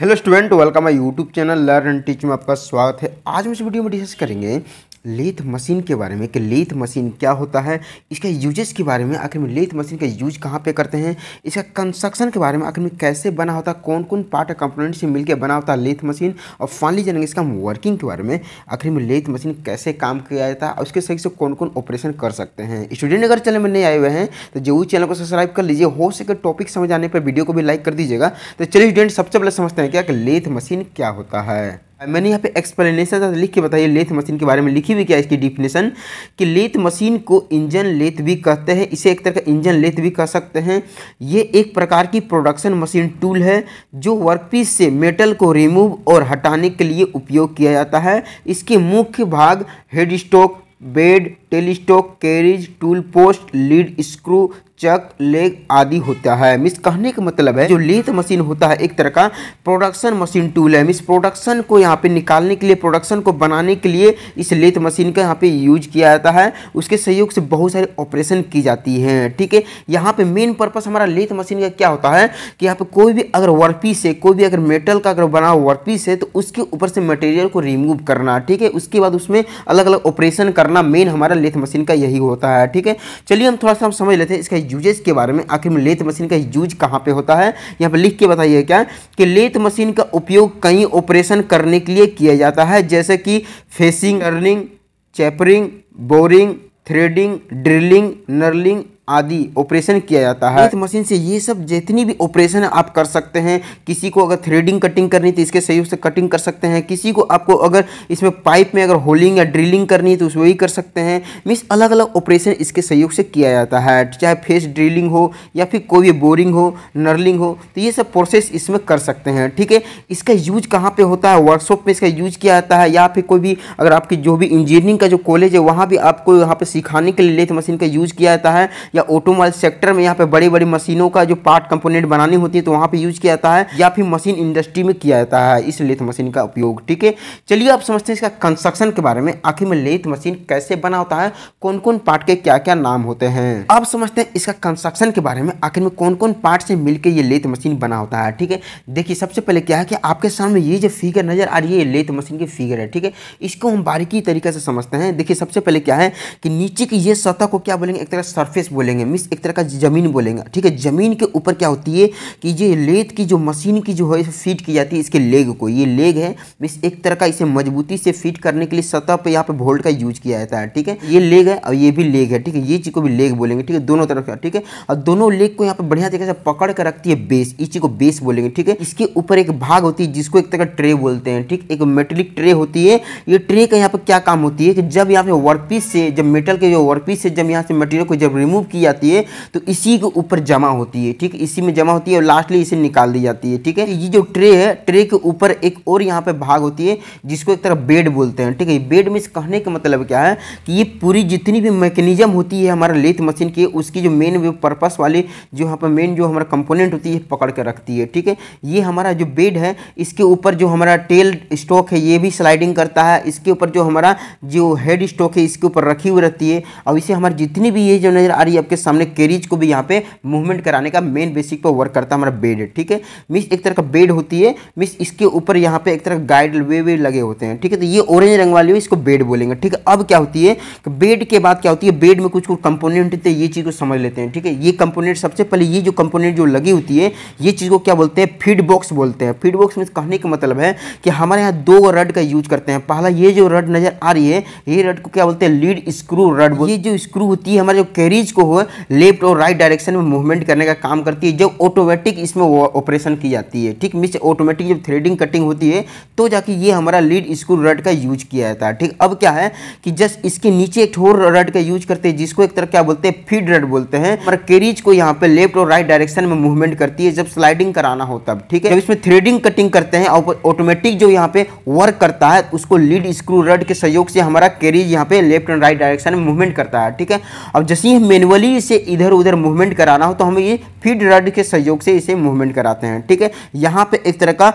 hello student welcome my YouTube channel learn and teach में आपका स्वागत है आज हम इस वीडियो में डिस्कस करेंगे लेथ मशीन के बारे में कि लेथ मशीन क्या होता है इसके यूजेस के बारे में आखिर में लेथ मशीन का यूज कहाँ पे करते हैं इसका कंस्ट्रक्शन के बारे में आखिर में कैसे बना होता है कौन कौन पार्ट कंपोनेंट से मिलकर बना होता है लेथ मशीन और फाइनली जानेंगे इसका हम वर्किंग के बारे में आखिर में लेथ मशीन कैसे काम किया जाता है और उसके सही से कौन कौन ऑपरेशन कर सकते हैं स्टूडेंट अगर चैनल में नहीं आए हुए हैं तो जरूर चैनल को सब्सक्राइब कर लीजिए हो सके टॉपिक समझ आने पर वीडियो को भी लाइक कर दीजिएगा तो चलिए स्टूडेंट सबसे पहले समझते हैं क्या लेथ मशीन क्या होता है मैंने यहाँ पे एक्सप्लेनेशन लिख के बताइए लेथ मशीन के बारे में लिखी हुई क्या इसकी डिफिनेशन कि लेथ मशीन को इंजन लेथ भी कहते हैं इसे एक तरह का इंजन लेथ भी कह सकते हैं ये एक प्रकार की प्रोडक्शन मशीन टूल है जो वर्कपीस से मेटल को रिमूव और हटाने के लिए उपयोग किया जाता है इसके मुख्य भाग head stock bed tailstock carriage tool post lead screw chuck leg आदि होता है मिस कहने का मतलब है जो लेथ मशीन होता है एक तरह का प्रोडक्शन मशीन टूल है मिस प्रोडक्शन को यहाँ पे निकालने के लिए प्रोडक्शन को बनाने के लिए इस लेथ मशीन का यहाँ पे यूज किया जाता है उसके सहयोग से बहुत सारे ऑपरेशन की जाती हैं ठीक है यहाँ पे मेन पर्पस हमारा लेथ मशीन का क्या होता है कि यहाँ पे कोई भी अगर वर्कपीस है कोई भी अगर मेटल का अगर बना हुआ वर्कपीस है तो उसके ऊपर से मटेरियल को रिमूव करना ठीक है उसके बाद उसमें अलग अलग ऑपरेशन करना मेन हमारा लेथ मशीन का यही होता है ठीक है चलिए हम थोड़ा सा हम समझ लेते हैं इसका यूजेज के बारे में आखिर में लेथ मशीन का यूज कहाँ पर होता है यहाँ पर लिख के बताइए क्या कि लेथ मशीन का उपयोग कई ऑपरेशन करने के लिए किया जाता है जैसे कि facing turning tapering boring threading drilling knurling आदि ऑपरेशन किया जाता है इस मशीन से ये सब जितनी भी ऑपरेशन आप कर सकते हैं किसी को अगर थ्रेडिंग कटिंग करनी तो इसके सहयोग से कटिंग कर सकते हैं किसी को आपको अगर इसमें पाइप में अगर होलिंग या ड्रिलिंग करनी है तो उसमें ही कर सकते हैं मीन्स अलग अलग ऑपरेशन इसके सहयोग से किया जाता है चाहे फेस ड्रिलिंग हो या फिर कोई भी बोरिंग हो नर्लिंग हो तो ये सब प्रोसेस इसमें कर सकते हैं ठीक है इसका यूज कहाँ पर होता है वर्कशॉप में इसका यूज किया जाता है या फिर कोई भी अगर आपकी जो भी इंजीनियरिंग का जो कॉलेज है वहाँ भी आपको यहाँ पर सिखाने के लिए लेथ मशीन का यूज किया जाता है या या ऑटोमोबाइल सेक्टर में यहाँ पे बड़ी बड़ी मशीनों का जो पार्ट कंपोनेंट बनानी होती है तो वहाँ पे यूज किया जाता है या फिर मशीन इंडस्ट्री में किया जाता है इस लेथ मशीन का उपयोग ठीक है चलिए आप समझते हैं इसका कंस्ट्रक्शन के बारे में आखिर में लेथ मशीन कैसे बना होता है कौन कौन पार्ट के क्या क्या नाम होते हैं आप समझते हैं इसका कंस्ट्रक्शन के बारे में आखिर में कौन कौन पार्ट से मिलकर ये लेथ मशीन बना होता है ठीक है देखिए सबसे पहले क्या है कि आपके सामने ये जो फिगर नजर आ रही है लेथ मशीन की फिगर है ठीक है इसको हम बारीकी तरीके से समझते हैं देखिए सबसे पहले क्या है कि नीचे की ये सतह को क्या बोलेंगे एक तरह सरफेस बोलेंगे मिस एक तरह का ज़मीन बोलेंगे ठीक है ज़मीन के ऊपर क्या होती है कि ये लेथ की जो मशीन की जो है फिट की जाती है इसके लेग को ये लेग है मिस एक तरह का इसे मजबूती से फिट करने के लिए सतह पर यहाँ पर वोल्ट का यूज किया जाता है ठीक है ये लेग है और ये भी लेग है ठीक है ये चीज़ को भी लेग बोलेंगे ठीक है दोनों तरफ का ठीक है और दोनों लेग को यहाँ पर बढ़िया तरीके से पकड़ कर रखती है बेस इस चीज़ को बेस बोलेंगे ठीक है इसके ऊपर एक भाग होती है जिसको एक तरह का ट्रे बोलते हैं ठीक एक मेटलिक ट्रे होती है ये ट्रे का यहाँ पर क्या काम होती है कि जब यहाँ पे वर्कपीस से जब मेटल के जो वर्कपीस से जब यहाँ से मटेरियल को जब रिमूव की जाती है तो इसी के ऊपर जमा होती है ठीक इसी में जमा होती है और लास्टली इसे निकाल दी जाती है ठीक है ये जो ट्रे है ट्रे के ऊपर एक और यहाँ पे भाग होती है जिसको एक तरह बेड बोलते हैं ठीक है बेड में कहने का मतलब क्या है कि ये पूरी जितनी भी मैकेनिज्म होती है हमारा लेथ मशीन की उसकी जो मेन पर्पस वाली जो यहाँ पर मेन जो हमारा कंपोनेंट होती है पकड़ के रखती है ठीक है ये हमारा जो बेड है इसके ऊपर जो हमारा टेल स्टॉक है ये भी स्लाइडिंग करता है इसके ऊपर जो हमारा जो हेड स्टॉक है इसके ऊपर रखी हुई रहती है और इसे हमारी जितनी भी ये जो नज़र आ रही है आपके सामने कैरीज को भी यहाँ पे मूवमेंट कराने का मेन बेसिक पर वर्क करता है हमारा बेड ठीक है मीन्स एक तरह का बेड होती है मीन्स इसके ऊपर यहाँ पे एक तरह गाइड वे वे लगे होते हैं ठीक है तो ये ऑरेंज रंग वाली हुई इसको बेड बोलेंगे ठीक है अब क्या होती है कि बेड के बाद क्या होती है बेड में कुछ कुछ कंपोनेंट होते हैं ये चीज़ को समझ लेते हैं ठीक है ये कंपोनेंट सबसे पहले ये जो कंपोनेंट जो लगी होती है ये चीज़ को क्या बोलते हैं फीड बॉक्स बोलते हैं फीड बॉक्स में कहने का मतलब है कि हमारे यहाँ दो रड का यूज करते हैं पहला ये जो रड नजर आ रही है ये रड को क्या बोलते हैं लीड स्क्रू रड ये जो स्क्रू होती है हमारे जो कैरीज को हुए लेफ्ट और राइट डायरेक्शन में मूवमेंट करने का काम करती है जब ऑटोमेटिक इसमें ऑपरेशन की जाती है ठीक मीन्स ऑटोमेटिक जब थ्रेडिंग कटिंग होती है तो जाके ये हमारा लीड स्क्रू रड का यूज किया जाता है ठीक अब क्या है कि जस्ट इसके नीचे एक ठोर रड का यूज करते हैं जिसको एक तरह क्या बोलते हैं फीड रड बोलते हैं और केरीज को यहाँ पे लेफ्ट और राइट डायरेक्शन में मूवमेंट करती है जब स्लाइडिंग कराना होता है ठीक है जब इसमें थ्रेडिंग कटिंग करते हैं ऑटोमेटिक जो यहाँ पे वर्क करता है उसको लीड स्क्रू रड के सहयोग से हमारा केरीज यहाँ पे लेफ्ट एंड राइट डायरेक्शन में मूवमेंट करता है ठीक है अब जैसे ही हम मेनुअल नॉर्मली इसे इधर उधर मूवमेंट कराना हो तो हम ये फीड रड के सहयोग से इसे मूवमेंट कराते हैं ठीक है यहाँ पे एक तरह का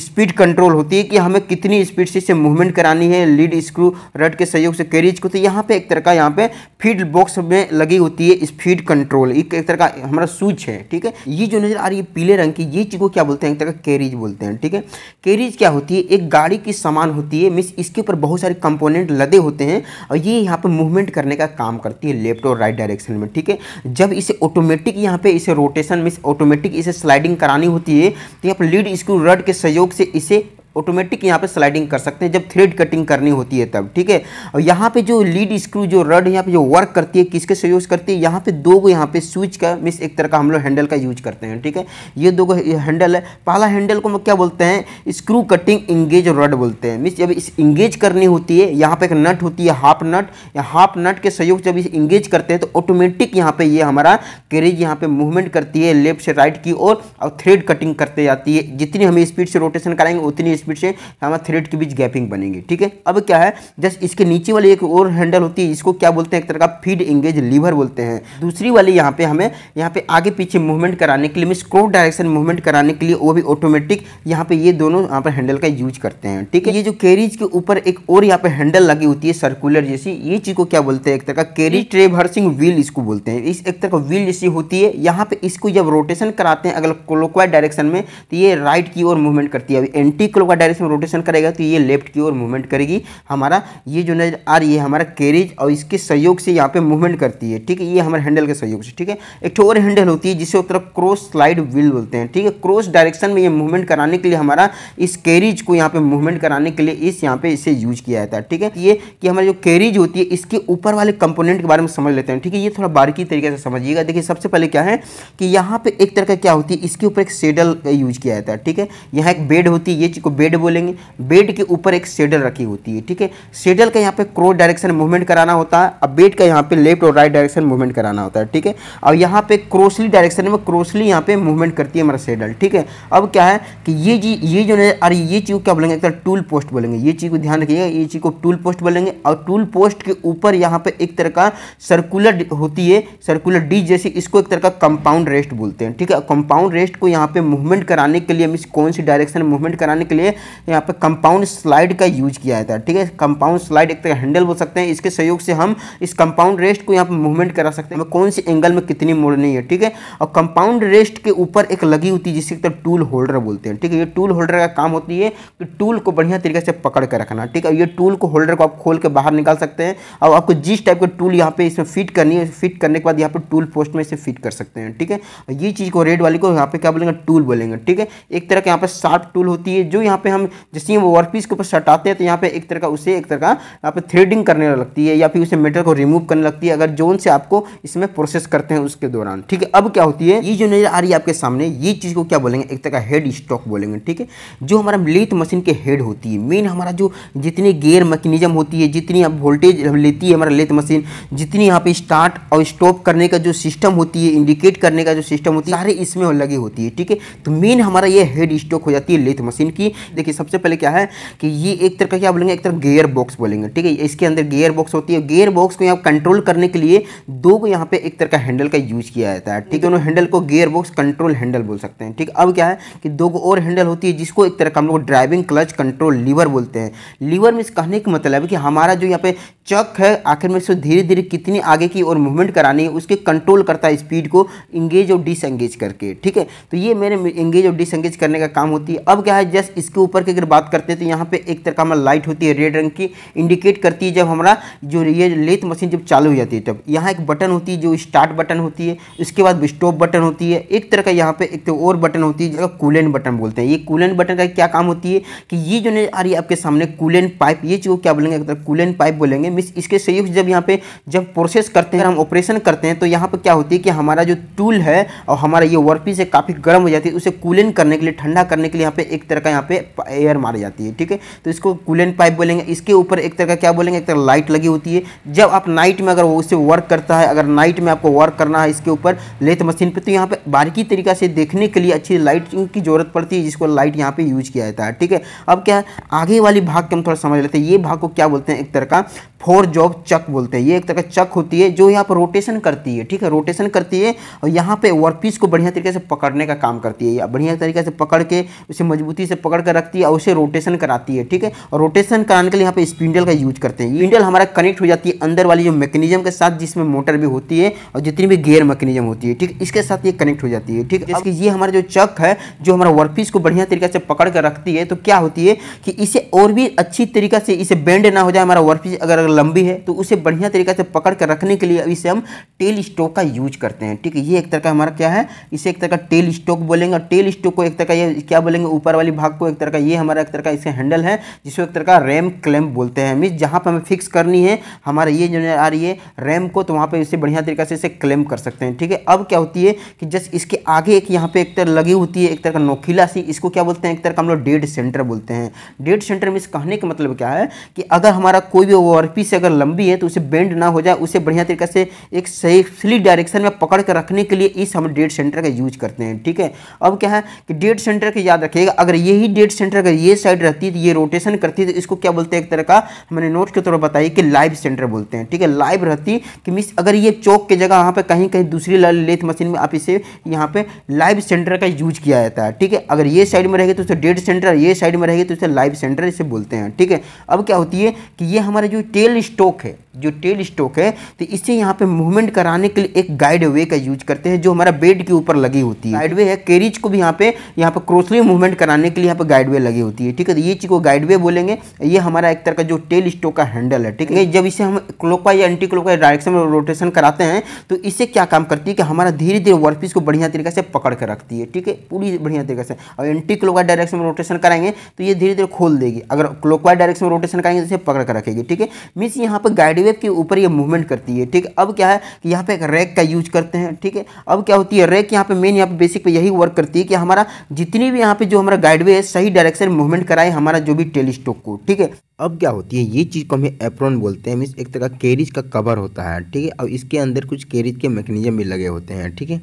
स्पीड कंट्रोल होती है कि हमें कितनी स्पीड से इसे मूवमेंट करानी है लीड स्क्रू रड के सहयोग से कैरिज को तो यहाँ पे एक तरह का यहाँ पे फीड बॉक्स में लगी होती है स्पीड कंट्रोल एक तरह का हमारा स्विच है ठीक है ये जो नज़र आ रही है पीले रंग की ये चीज़ को क्या बोलते हैं एक तरह का कैरिज बोलते हैं ठीक है कैरिज क्या होती है एक गाड़ी की सामान होती है मीन्स इसके ऊपर बहुत सारे कंपोनेंट लदे होते हैं और ये यहाँ पर मूवमेंट करने का काम करती है लेफ्ट और राइट डायरेक्शन में ठीक है जब इसे ऑटोमेटिक यहाँ पे इसे रोटेशन मीन्स ऑटोमेटिक इसे स्लाइडिंग करानी होती है तो यहाँ पर लीड स्क्रू रड के सहयोग प्रयोग से इसे ऑटोमेटिक यहाँ पे स्लाइडिंग कर सकते हैं जब थ्रेड कटिंग करनी होती है तब ठीक है और यहाँ पे जो लीड स्क्रू जो रड यहाँ पे जो वर्क करती है किसके सहयोग करती है यहाँ पे दो गो यहाँ पे स्विच का मिस एक तरह का हम लोग हैंडल का यूज करते हैं ठीक है ये दो हैंडल है पहला हैंडल को हम क्या बोलते हैं स्क्रू कटिंग इंगेज रड बोलते हैं मिस जब इस इंगेज करनी होती है यहाँ पर एक नट होती है हाफ नट या हाफ नट के सहयोग जब इस इंगेज करते हैं तो ऑटोमेटिक यहाँ पर ये हमारा कैरेज यहाँ पर मूवमेंट करती है लेफ्ट से राइट की ओर और थ्रेड कटिंग करते जाती है जितनी हमें स्पीड से रोटेशन कराएंगे उतनी स्पीड से हमारे थ्रेड के बीच गैपिंग बनेंगे ठीक है अब क्या है जस्ट इसके नीचे वाली एक और हैंडल होती है इसको क्या बोलते हैं एक तरह का फीड इंगेज लीवर बोलते हैं दूसरी वाली यहाँ पे हमें यहाँ पे आगे पीछे मूवमेंट कराने के लिए मीन क्रॉस डायरेक्शन मूवमेंट कराने के लिए वो भी ऑटोमेटिक यहाँ पे ये दोनों यहाँ पर हैंडल का यूज करते हैं ठीक है ये जो कैरीज के ऊपर एक और यहाँ पे हैंडल लगी होती है सर्कुलर जैसी ये चीज़ को क्या बोलते हैं एक तरह का कैरी ट्रेवर्सिंग व्हील इसको बोलते हैं इस एक तरह का व्हील जैसी होती है यहाँ पे इसको जब रोटेशन कराते हैं अगर क्लोकवाइज डायरेक्शन में तो ये राइट की ओर मूवमेंट करती है अभी एंटी क्लोक डायरेक्शन में रोटेशन करेगा तो ये लेफ्ट की ओर मूवमेंट करेगी हमारा ये जो नजर आ रही है हमारा कैरेज और इसके सहयोग से यहाँ पे मूवमेंट करती है ठीक है ये हमारे हैंडल के सहयोग से ठीक है एक और हैंडल होती है जिसे तरफ क्रॉस स्लाइड व्हील बोलते हैं ठीक है क्रॉस डायरेक्शन में ये मूवमेंट कराने के लिए हमारा इस कैरिज को यहाँ पे मूवमेंट कराने के लिए इस यहाँ पे इसे यूज किया जाता है ठीक है ये कि हमारी जो कैरिज होती है इसके ऊपर वाले कंपोनेंट के बारे में समझ लेते हैं ठीक है ये थोड़ा बारीकी तरीके से समझिएगा देखिए सबसे पहले क्या है कि यहाँ पे एक तरह का क्या होती है इसके ऊपर एक सेडल यूज किया जाता है ठीक है यहाँ एक बेड होती है ये बेड बेड बोलेंगे बेड के ऊपर एक सेडल रखी होती है ठीक है सेडल का यहाँ पे क्रॉस डायरेक्शन मूवमेंट कराना होता है अब बेड का यहाँ पे लेफ्ट और राइट डायरेक्शन मूवमेंट कराना होता है ठीक है अब यहाँ पे क्रोसली डायरेक्शन में क्रोसली यहाँ पे मूवमेंट करती है हमारा सेडल ठीक है अब क्या है कि ये जी ये जो है अरे ये चीज़ क्या बोलेंगे एक टूल पोस्ट बोलेंगे ये चीज़ को ध्यान रखिएगा ये चीज़ को टूल पोस्ट बोलेंगे और टूल पोस्ट के ऊपर यहाँ पे एक तरह का सर्कुलर होती है सर्कुलर डी जैसे इसको एक तरह का कंपाउंड रेस्ट बोलते हैं ठीक है कंपाउंड रेस्ट को यहाँ पे मूवमेंट कराने के लिए हम इस कौन सी डायरेक्शन मूवमेंट कराने के लिए यहाँ पर कंपाउंड स्लाइड का यूज किया जाता है ठीक है कंपाउंड स्लाइड एक तरह हैंडल बोल सकते हैं इसके सहयोग से हम इस कंपाउंड रेस्ट को यहाँ पर मूवमेंट करा सकते हैं कौन सी एंगल में कितनी मोड़नी है ठीक है और कंपाउंड रेस्ट के ऊपर एक लगी होती है जिसे टूल होल्डर बोलते हैं ठीक है ये टूल होल्डर का काम होती है कि टूल को बढ़िया तरीके से पकड़ कर रखना ठीक है ये टूल को होल्डर को आप खोल के बाहर निकाल सकते हैं और आपको जिस टाइप का टूल यहाँ पे इसमें फिट करनी है फिट करने के बाद यहाँ पर टूल पोस्ट में इसे फिट कर सकते हैं ठीक है ये चीज़ को रेड वाली को यहाँ पे क्या बोलेंगे टूल बोलेंगे ठीक है एक तरह का यहाँ पर शार्प टूल होती है जो यहाँ यहाँ पे हम जैसे ही वो वर्क पीस के ऊपर सटाते हैं तो यहाँ पे एक तरह का उसे एक तरह का यहाँ पे थ्रेडिंग करने लगती है या फिर उसे मेटल को रिमूव करने लगती है अगर जोन से आपको इसमें प्रोसेस करते हैं उसके दौरान ठीक है अब क्या होती है ये जो नजर आ रही है आपके सामने ये चीज़ को क्या बोलेंगे एक तरह का हेड स्टॉक बोलेंगे ठीक है जो हमारा लेथ मशीन के हेड होती है मेन हमारा जो जितनी गेयर मैकेनिज्म होती है जितनी वोल्टेज लेती है हमारा लेथ मशीन जितनी यहाँ पे स्टार्ट और स्टॉप करने का जो सिस्टम होती है इंडिकेट करने का जो सिस्टम होती है सारे इसमें लगी होती है ठीक है तो मेन हमारा ये हेड स्टॉक हो जाती है लेथ मशीन की देखिए सबसे पहले क्या है कि ये एक तरह का क्या बोलेंगे एक तरह गेयर बॉक्स बोलेंगे ठीक है इसके अंदर गेयर बॉक्स होती है गेयर बॉक्स को यहाँ कंट्रोल करने के लिए दो को यहाँ पे एक तरह का हैंडल का यूज किया जाता है ठीक है उन्होंने हैंडल को गेयर बॉक्स कंट्रोल हैंडल बोल सकते हैं ठीक अब क्या है कि दो को और हैंडल होती है जिसको एक तरह का हम लोग ड्राइविंग क्लच कंट्रोल लीवर बोलते हैं लीवर में कहने का मतलब है कि हमारा जो यहाँ पे चक है आखिर में इसको धीरे धीरे कितनी आगे की और मूवमेंट करानी है उसके कंट्रोल करता है स्पीड को इंगेज और डिसंगेज करके ठीक है तो ये मेरे इंगेज और डिसंगेज करने का काम होती है अब क्या है जस्ट इसके इसके ऊपर की अगर बात करते हैं तो यहाँ पे एक तरह का हमारा लाइट होती है रेड रंग की इंडिकेट करती है जब हमारा जो ये लेथ मशीन जब चालू हो जाती है तब यहाँ एक बटन होती है जो स्टार्ट बटन होती है उसके बाद स्टॉप बटन होती है एक तरह का यहाँ पे एक तो और बटन होती है जिसका कूलेंट बटन बोलते हैं ये कूलेंट बटन का क्या काम होती है कि ये जो आ रही है आपके सामने कूलेंट पाइप ये चीज़ को क्या बोलेंगे कूलेंट पाइप बोलेंगे मिस इसके सहयोग जब यहाँ पे जब प्रोसेस करते हैं हम ऑपरेशन करते हैं तो यहाँ पर क्या होती है कि हमारा जो टूल है और हमारा ये पीस है काफ़ी गर्म हो जाती है उसे कूलेंट करने के लिए ठंडा करने के लिए यहाँ पे एक तरह का यहाँ पे एयर मारी जाती है ठीक है तो इसको कूलेंट पाइप बोलेंगे इसके ऊपर एक तरह का क्या बोलेंगे एक तरह लाइट लगी होती है जब आप नाइट में अगर उसे वर्क करता है अगर नाइट में आपको वर्क करना है इसके ऊपर लेथ मशीन पर तो यहाँ पर बारीकी तरीका से देखने के लिए अच्छी लाइट की ज़रूरत पड़ती है जिसको लाइट यहाँ पर यूज किया जाता है ठीक है अब क्या आगे वाली भाग के हम थोड़ा समझ लेते हैं ये भाग को क्या बोलते हैं एक तरह का फोर जॉब चक बोलते हैं ये एक तरह का चक होती है जो यहाँ पर रोटेशन करती है ठीक है रोटेशन करती है और यहाँ पे वर्कपीस को बढ़िया तरीके से पकड़ने का काम करती है या बढ़िया तरीके से पकड़ के उसे मजबूती से पकड़ कर रखती है और उसे रोटेशन कराती है ठीक है और रोटेशन कराने के लिए यहाँ पे स्पिंडल का यूज करते हैं स्पिंडल हमारा कनेक्ट हो जाती है अंदर वाली जो मैकेनिज्म के साथ जिसमें मोटर भी होती है और जितनी भी गेयर मैकेनिज्म होती है ठीक इसके साथ ये कनेक्ट हो जाती है ठीक है इसकी ये हमारा जो चक है जो हमारा वर्कपीस को बढ़िया तरीके से पकड़ कर रखती है तो क्या होती है कि इसे और भी अच्छी तरीके से इसे बेंड ना हो जाए हमारा वर्कपीस अगर अगर लंबी है तो उसे बढ़िया तरीके से पकड़ कर रखने के लिए अभी से हम टेल स्टोक का यूज करते हैं ठीक है ये एक तरह का हमारा क्या है इसे एक तरह का टेल स्टोक बोलेंगे और टेल स्टोक को एक तरह का ये क्या बोलेंगे ऊपर वाली भाग को एक तरह का ये हमारा एक तरह का इसे हैंडल है जिसको एक तरह का रैम क्लैम्प बोलते हैं मीन जहाँ पर हमें फिक्स करनी है हमारा ये जो आ रही है रैम को तो वहाँ पर इसे बढ़िया तरीके से इसे क्लेम कर सकते हैं ठीक है अब क्या होती है कि जस्ट इसके आगे एक यहाँ पर एक तरह लगी होती है एक तरह का नोखिला सी इसको क्या बोलते हैं एक तरह का हम लोग डेड सेंटर बोलते हैं डेड सेंटर में इस कहने का मतलब क्या है कि अगर हमारा कोई भी वर्क पीस अगर लंबी है तो उसे बेंड ना हो जाए उसे बढ़िया तरीके से एक सही स्लिप डायरेक्शन में पकड़ कर रखने के लिए इस हम डेड सेंटर का यूज करते हैं ठीक है अब क्या है कि डेड सेंटर के याद रखिएगा अगर यही डेड सेंटर अगर ये साइड रहती तो ये रोटेशन करती तो इसको क्या बोलते हैं एक तरह का मैंने नोट के तौर पर बताइए कि लाइव सेंटर बोलते हैं ठीक है लाइव रहती कि मीस अगर ये चौक की जगह वहाँ पर कहीं कहीं दूसरी लेथ मशीन में आप इसे यहाँ पर लाइव सेंटर का यूज किया जाता है ठीक है अगर ये साइड में रहेगी तो उसे डेड सेंटर ये साइड में रहेगी तो उसे लाइव सेंटर इसे बोलते हैं ठीक है अब क्या होती है कि ये हमारे जो टेल टेल स्टोक है जो टेल स्टोक है तो इसे यहाँ पे मूवमेंट कराने के लिए एक गाइड वे का यूज करते हैं जो हमारा बेड के ऊपर लगी होती है गाइड वे है कैरिज को भी यहाँ पे यहाँ पे क्रोसली मूवमेंट कराने के लिए यहाँ पे गाइड वे लगी होती है ठीक है तो ये चीज़ को गाइड वे बोलेंगे ये हमारा एक तरह का जो टेल स्टोक का हैंडल है ठीक है जब इसे हम क्लोकवा या एंटी क्लोकवा डायरेक्शन में रोटेशन कराते हैं तो इसे क्या काम करती है कि हमारा धीरे धीरे वर्कपीस को बढ़िया तरीके से पकड़ के रखती है ठीक है पूरी बढ़िया तरीके से और एंटी क्लोकवा डायरेक्शन में रोटेशन कराएंगे तो ये धीरे धीरे खोल देगी अगर क्लोकवाइज डायरेक्शन में रोटेशन कराएंगे तो इसे पकड़ कर रखेगी ठीक है मीन्स यहाँ पर गाइडवे के ऊपर ये मूवमेंट करती है ठीक अब क्या है कि यहाँ पे एक रैक का यूज करते हैं ठीक है अब क्या होती है रैक यहाँ पे मेन यहाँ पे बेसिक पे यही वर्क करती है कि हमारा जितनी भी यहाँ पे जो हमारा गाइडवे है सही डायरेक्शन मूवमेंट कराए हमारा जो भी टेलीस्टोक को ठीक है अब क्या होती है ये चीज़ को हमें एप्रोन बोलते हैं मीन्स एक तरह का कैरिज का कवर होता है ठीक है और इसके अंदर कुछ कैरिज के मैकेनिज्म भी लगे होते हैं ठीक है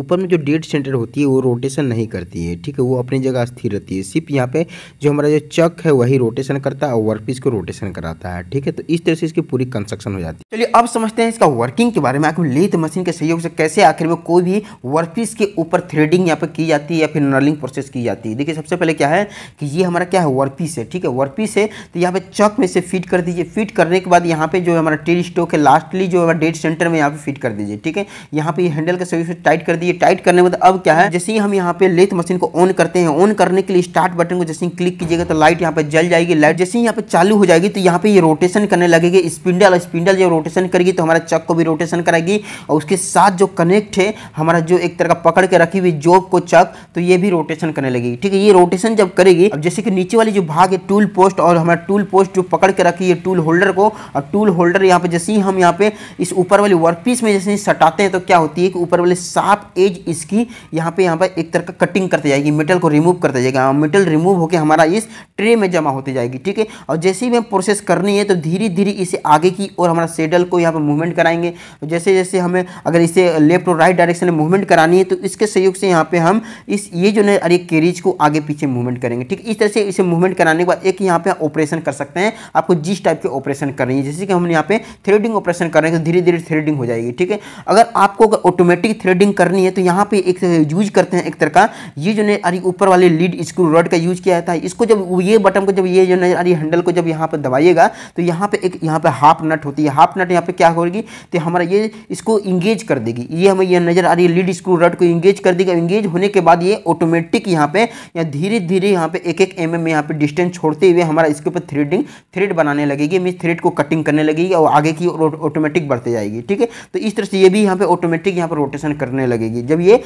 ऊपर में जो डेड सेंटर होती है वो रोटेशन नहीं करती है ठीक है वो अपनी जगह स्थिर रहती है सिर्फ यहाँ पे जो हमारा जो चक है वही रोटेशन करता है और पीस को रोटेशन कराता है ठीक है तो इस तरह से इसकी पूरी कंस्ट्रक्शन हो जाती है चलिए अब समझते हैं इसका वर्किंग के बारे में आखिर लेथ मशीन के सहयोग से कैसे आखिर में कोई भी वर्कपीस के ऊपर थ्रेडिंग यहाँ पर की जाती है या फिर नर्लिंग प्रोसेस की जाती है देखिए सबसे पहले क्या है कि ये हमारा क्या है वर्कपीस है ठीक है वर्कपीस है तो यहाँ पे चक में से फिट कर दीजिए फिट करने के बाद यहाँ पे जो हमारा टेल स्टोक है लास्टली जो हमारा डेड सेंटर में यहाँ पे फिट कर दीजिए ठीक है यहाँ पे हैंडल का सहयोग से टाइट कर दीजिए टाइट करने के बाद अब क्या है जैसे ही हम यहाँ पे लेथ मशीन को ऑन करते हैं ऑन करने के लिए स्टार्ट बटन को जैसे ही क्लिक कीजिएगा तो लाइट यहाँ पे जल जाएगी लाइट जैसे ही यहाँ पे चालू हो जाएगी तो यहाँ पे ये रोटेशन करने लगेगी स्पिंडल और स्पिंडल जब रोटेशन करेगी तो हमारा चक को भी रोटेशन कराएगी और उसके साथ जो कनेक्ट है हमारा जो एक तरह का पकड़ के रखी हुई जॉब को चक तो ये भी रोटेशन करने लगेगी ठीक है ये रोटेशन जब करेगी अब जैसे कि नीचे वाली जो भाग है टूल पोस्ट और हमारा टूल पोस्ट जो पकड़ के रखी है टूल होल्डर को और टूल होल्डर यहाँ पे जैसे ही हम यहाँ पे इस ऊपर वाली वर्कपीस में जैसे ही सटाते हैं तो क्या होती है कि ऊपर वाले साफ एज इसकी यहाँ पे यहाँ पर एक तरह का कटिंग करते जाएगी मेटल को रिमूव करते जाएगा मेटल रिमूव होकर हमारा इस ट्रे में जमा होती जाएगी ठीक है और जैसे ही मैं प्रोसेस करनी है तो धीरे धीरे धीरे इसे आगे की और हमारा सेडल को यहाँ पर मूवमेंट कराएंगे जैसे जैसे हमें अगर इसे लेफ्ट और राइट डायरेक्शन में मूवमेंट करानी है तो इसके सहयोग से यहाँ पे हम इस ये जो है अरे केरीज को आगे पीछे मूवमेंट करेंगे ठीक इस तरह से इसे मूवमेंट कराने के बाद एक यहाँ पे ऑपरेशन कर सकते हैं आपको जिस टाइप के ऑपरेशन कर रही है जैसे कि हम यहाँ पे थ्रेडिंग ऑपरेशन कर रहे हैं तो धीरे धीरे थ्रेडिंग हो जाएगी ठीक है अगर आपको अगर ऑटोमेटिक थ्रेडिंग करनी है तो यहाँ पे एक यूज करते हैं एक तरह का ये जो है अरे ऊपर वाले लीड स्क्रू रॉड का यूज किया जाता है इसको जब ये बटन को जब ये जो है अरे हैंडल को जब यहाँ पर दबाइएगा तो यहाँ पे पे तो एक यहाँ पे हाफ नट होती है हाफ नट यहाँ पे क्या होगी तो हमारा ये इसको इंगेज कर देगी ये हमें यह नज़र आ रही है लीड स्क्रू रट को इंगेज कर देगी इंगेज होने के बाद ये ऑटोमेटिक यहाँ पे या धीरे धीरे यहाँ पे एक एक एम एम यहाँ पे डिस्टेंस छोड़ते हुए हमारा इसके ऊपर थ्रेडिंग थ्रेड बनाने लगेगी मीन थ्रेड को कटिंग करने लगेगी और आगे की ऑटोमेटिक बढ़ते जाएगी ठीक है तो इस तरह से ये भी यहाँ पे ऑटोमेटिक यहाँ पर रोटेशन करने लगेगी जब ये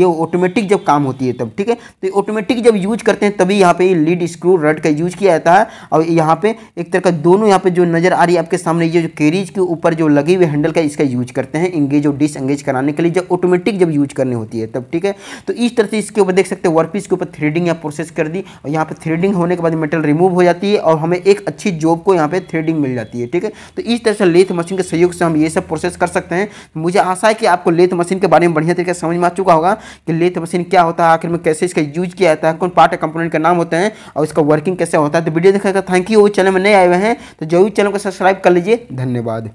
ये ऑटोमेटिक जब काम होती है तब ठीक है तो ऑटोमेटिक जब यूज करते हैं तभी यहाँ पे लीड स्क्रू रड का यूज किया जाता है और यहाँ पे एक तरह का दोनों यहाँ पे जो नज़र आ रही है आपके सामने ये जो केरीज के ऊपर जो लगी हुई हैंडल का इसका यूज करते हैं इंगेज और डिसएंगेज कराने के लिए जब ऑटोमेटिक जब यूज करनी होती है तब ठीक है तो इस तरह से इसके ऊपर देख सकते हैं वर्कपीस के ऊपर थ्रेडिंग या प्रोसेस कर दी और यहाँ पर थ्रेडिंग होने के बाद मेटल रिमूव हो जाती है और हमें एक अच्छी जॉब को यहाँ पर थ्रेडिंग मिल जाती है ठीक है तो इस तरह से लेथ मशीन के सहयोग से हम ये सब प्रोसेस कर सकते हैं मुझे आशा है कि आपको लेथ मशीन के बारे में बढ़िया तरीके से समझ में आ चुका होगा कि लेथ मशीन क्या होता है आखिर में कैसे इसका यूज किया जाता है कौन पार्ट कंपोनेंट का नाम होता है और इसका वर्किंग कैसे होता है तो वीडियो देखा थैंक यू वो चैनल में नए आए हुए हैं तो जो यूट्यूब चैनल को सब्सक्राइब कर लीजिए धन्यवाद